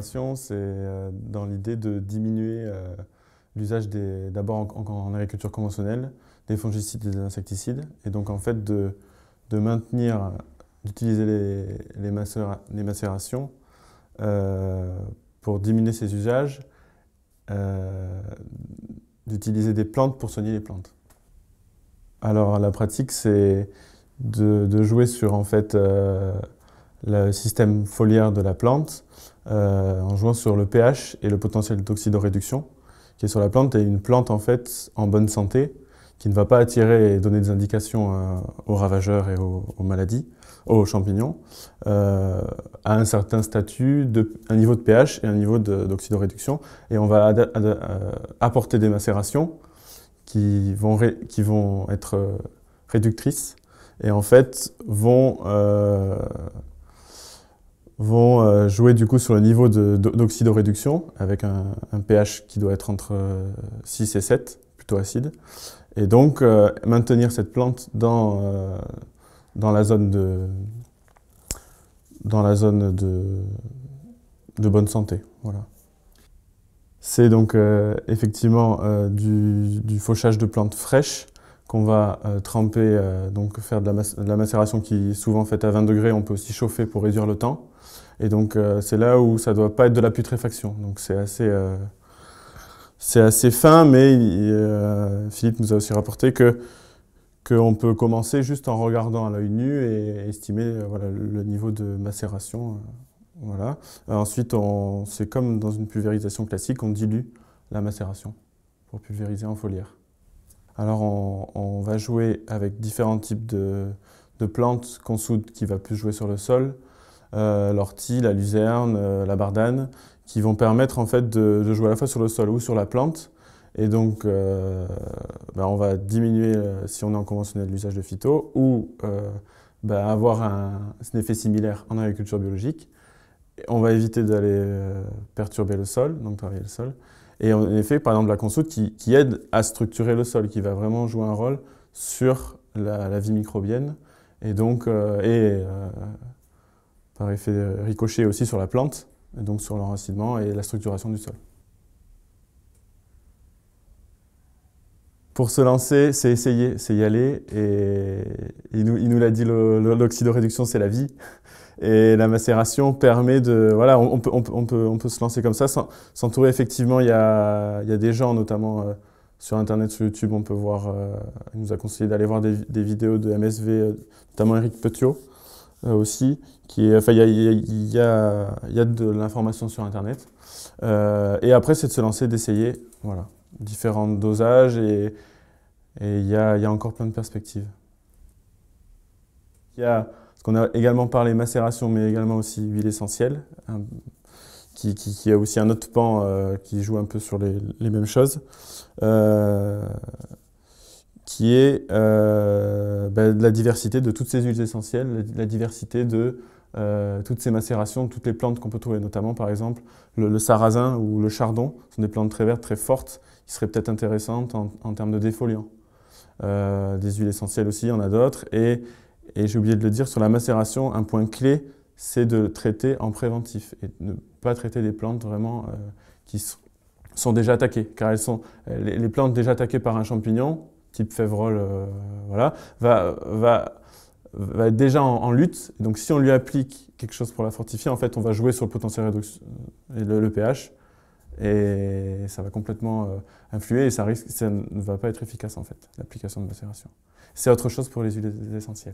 c'est euh, dans l'idée de diminuer euh, l'usage d'abord en, agriculture conventionnelle, des fongicides et des insecticides, et donc en fait de, maintenir, d'utiliser les, macérations euh, pour diminuer ces usages, d'utiliser des plantes pour soigner les plantes. Alors la pratique, c'est de, jouer sur en fait le système foliaire de la plante euh, en jouant sur le pH et le potentiel d'oxydoréduction qui est sur la plante. Et une plante en fait en bonne santé qui ne va pas attirer et donner des indications euh, aux ravageurs et aux, maladies, aux champignons, euh, à un certain statut, de, un niveau de pH et un niveau d'oxydoréduction. Et on va euh, apporter des macérations qui vont, qui vont être réductrices et en fait vont vont euh, jouer du coup sur le niveau d'oxydoréduction avec un, pH qui doit être entre 6 euh, et 7, plutôt acide. Et donc euh, maintenir cette plante dans, dans la zone de dans la zone de, de bonne santé. Voilà. C'est donc effectivement du, fauchage de plantes fraîches qu'on va tremper, donc faire de la, de la macération qui est souvent faite à 20 degrés. On peut aussi chauffer pour réduire le temps. Et donc, euh, c'est là où ça ne doit pas être de la putréfaction. Donc, c'est assez, euh, assez fin, mais euh, Philippe nous a aussi rapporté que qu'on peut commencer juste en regardant à l'œil nu et estimer voilà, le niveau de macération. Voilà. ensuite, c'est comme dans une pulvérisation classique, on dilue la macération pour pulvériser en foliaire. Alors, on, va jouer avec différents types de, de plantes qu'on soude qui va plus jouer sur le sol. Euh, l'ortie, la luzerne, euh, la bardane, qui vont permettre en fait de, jouer à la fois sur le sol ou sur la plante. Et donc, euh, ben, on va diminuer, si on est en conventionnel, l'usage de phyto ou ben, avoir un, effet similaire en agriculture biologique. on va éviter d'aller perturber le sol, donc travailler le sol. Et en effet, par exemple, la consoute qui, aide à structurer le sol, qui va vraiment jouer un rôle sur la, la vie microbienne et donc et par effet ricochet aussi sur la plante, donc sur l'enracinement et la structuration du sol. Pour se lancer, c'est essayer, c'est y aller. Et il nous, l'a dit, l'oxydoréduction, c'est la vie. Et la macération permet de... Voilà, on, on, peut, on, peut, on peut, se lancer comme ça, s'entourer. Effectivement, il y, a, il y a, des gens, notamment euh, sur Internet, sur YouTube, on peut voir... Euh, il nous a conseillé d'aller voir des, des, vidéos de MSV, euh, notamment Eric Petiot, euh, aussi. Qui est, enfin, il y a, de l'information sur Internet. Euh, et après, c'est de se lancer, d'essayer, voilà, différents dosages et il y a, encore plein de perspectives. Il y a ce qu'on a également parlé macération, mais également aussi huile essentielle, hein, qui, qui, a aussi un autre pan euh, qui joue un peu sur les, mêmes choses qui est euh, ben, la diversité de toutes ces huiles essentielles, la, diversité de euh, toutes ces macérations, toutes les plantes qu'on peut trouver, notamment par exemple le, sarrasin ou le chardon, ce sont des plantes très vertes, très fortes, qui seraient peut-être intéressantes en, termes de défoliant. Euh, des huiles essentielles aussi, il y en a d'autres. Et, j'ai oublié de le dire, sur la macération, un point clé, c'est de traiter en préventif et ne pas traiter des plantes vraiment qui sont, déjà attaquées, car elles sont, les plantes déjà attaquées par un champignon, type févrole, euh, voilà, va, va, va être déjà en, lutte. donc si on lui applique quelque chose pour la fortifier, en fait, on va jouer sur le potentiel réduction euh, et le, pH et ça va complètement euh, influer et ça, risque, ça ne va pas être efficace en fait, l'application de macération. C'est autre chose pour les huiles essentielles.